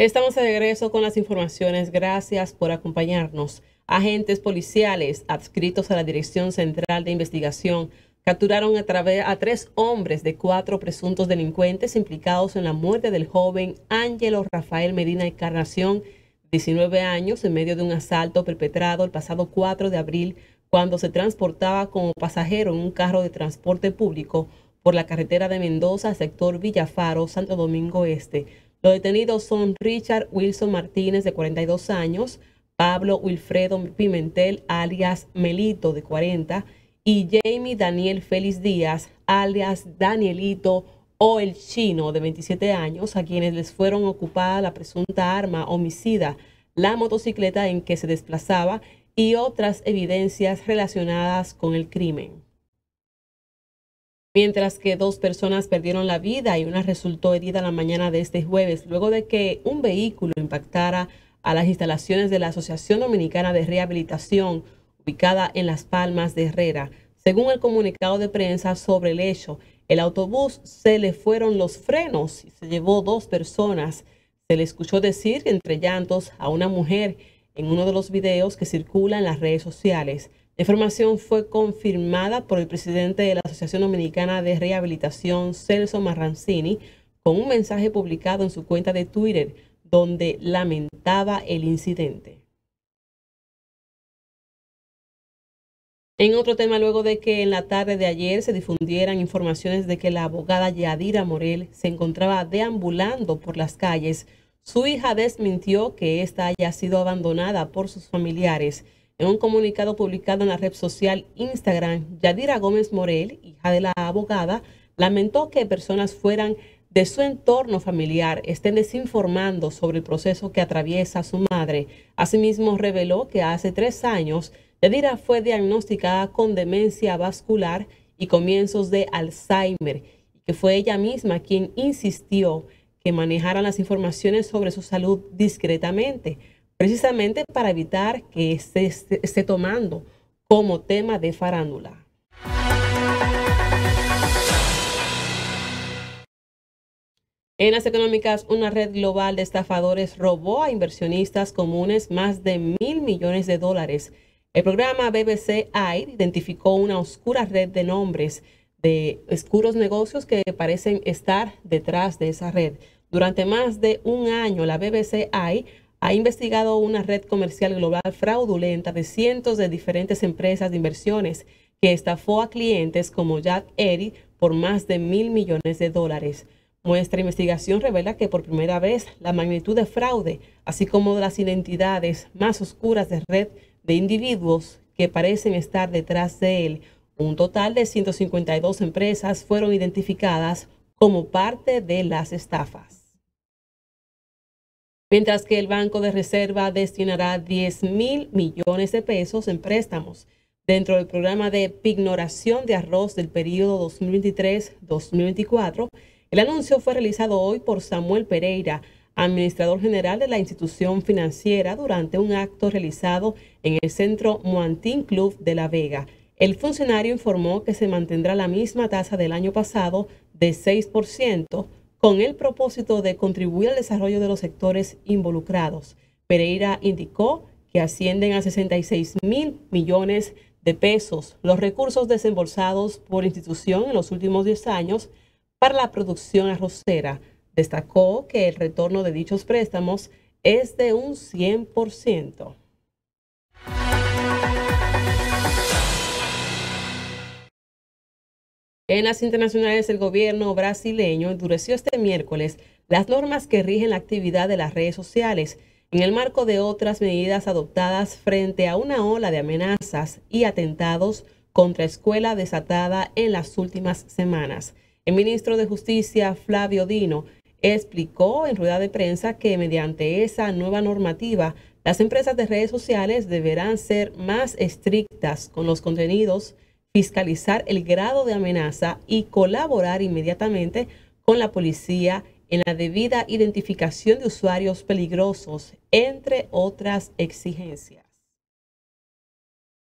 Estamos de regreso con las informaciones. Gracias por acompañarnos. Agentes policiales adscritos a la Dirección Central de Investigación capturaron a, través tres hombres de cuatro presuntos delincuentes implicados en la muerte del joven Ángelo Rafael Medina Encarnación, 19 años, en medio de un asalto perpetrado el pasado 4 de abril cuando se transportaba como pasajero en un carro de transporte público por la carretera de Mendoza, sector Villafaro, Santo Domingo Este. Los detenidos son Richard Wilson Martínez, de 42 años, Pablo Wilfredo Pimentel, alias Melito, de 40, y Jamie Daniel Félix Díaz, alias Danielito o el chino, de 27 años, a quienes les fueron ocupada la presunta arma homicida, la motocicleta en que se desplazaba y otras evidencias relacionadas con el crimen mientras que dos personas perdieron la vida y una resultó herida la mañana de este jueves, luego de que un vehículo impactara a las instalaciones de la Asociación Dominicana de Rehabilitación, ubicada en Las Palmas de Herrera. Según el comunicado de prensa sobre el hecho, el autobús se le fueron los frenos y se llevó dos personas. Se le escuchó decir entre llantos a una mujer en uno de los videos que circulan en las redes sociales. La información fue confirmada por el presidente de la Asociación Dominicana de Rehabilitación, Celso Marrancini, con un mensaje publicado en su cuenta de Twitter, donde lamentaba el incidente. En otro tema, luego de que en la tarde de ayer se difundieran informaciones de que la abogada Yadira Morel se encontraba deambulando por las calles, su hija desmintió que ésta haya sido abandonada por sus familiares. En un comunicado publicado en la red social Instagram, Yadira Gómez Morel, hija de la abogada, lamentó que personas fueran de su entorno familiar estén desinformando sobre el proceso que atraviesa su madre. Asimismo, reveló que hace tres años Yadira fue diagnosticada con demencia vascular y comienzos de Alzheimer, y que fue ella misma quien insistió que manejaran las informaciones sobre su salud discretamente precisamente para evitar que se esté tomando como tema de farándula. En las económicas, una red global de estafadores robó a inversionistas comunes más de mil millones de dólares. El programa BBC i identificó una oscura red de nombres de oscuros negocios que parecen estar detrás de esa red. Durante más de un año, la BBC i ha investigado una red comercial global fraudulenta de cientos de diferentes empresas de inversiones que estafó a clientes como Jack Eri por más de mil millones de dólares. Nuestra investigación revela que por primera vez la magnitud de fraude, así como las identidades más oscuras de red de individuos que parecen estar detrás de él, un total de 152 empresas fueron identificadas como parte de las estafas mientras que el Banco de Reserva destinará 10 mil millones de pesos en préstamos dentro del programa de pignoración de arroz del periodo 2023-2024. El anuncio fue realizado hoy por Samuel Pereira, administrador general de la institución financiera, durante un acto realizado en el Centro Muantín Club de La Vega. El funcionario informó que se mantendrá la misma tasa del año pasado de 6% con el propósito de contribuir al desarrollo de los sectores involucrados. Pereira indicó que ascienden a 66 mil millones de pesos los recursos desembolsados por institución en los últimos 10 años para la producción arrocera. Destacó que el retorno de dichos préstamos es de un 100%. En las internacionales, el gobierno brasileño endureció este miércoles las normas que rigen la actividad de las redes sociales en el marco de otras medidas adoptadas frente a una ola de amenazas y atentados contra escuela desatada en las últimas semanas. El ministro de Justicia, Flavio Dino, explicó en rueda de prensa que mediante esa nueva normativa, las empresas de redes sociales deberán ser más estrictas con los contenidos fiscalizar el grado de amenaza y colaborar inmediatamente con la policía en la debida identificación de usuarios peligrosos, entre otras exigencias.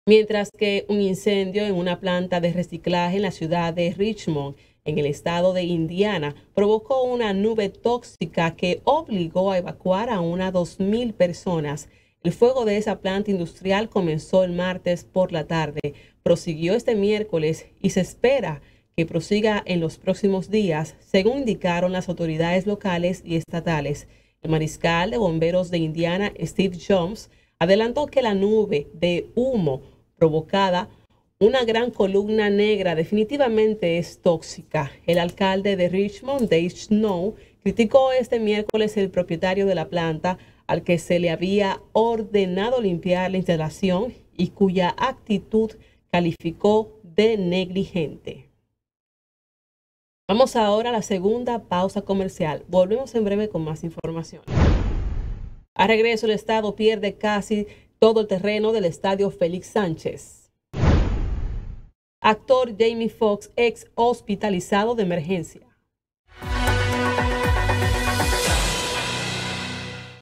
Mientras que un incendio en una planta de reciclaje en la ciudad de Richmond, en el estado de Indiana, provocó una nube tóxica que obligó a evacuar a unas 2.000 personas. El fuego de esa planta industrial comenzó el martes por la tarde, prosiguió este miércoles y se espera que prosiga en los próximos días, según indicaron las autoridades locales y estatales. El mariscal de bomberos de Indiana, Steve Jones, adelantó que la nube de humo provocada una gran columna negra definitivamente es tóxica. El alcalde de Richmond, Dave Snow, criticó este miércoles el propietario de la planta al que se le había ordenado limpiar la instalación y cuya actitud calificó de negligente. Vamos ahora a la segunda pausa comercial. Volvemos en breve con más información. A regreso, el Estado pierde casi todo el terreno del estadio Félix Sánchez. Actor Jamie Foxx, ex hospitalizado de emergencia.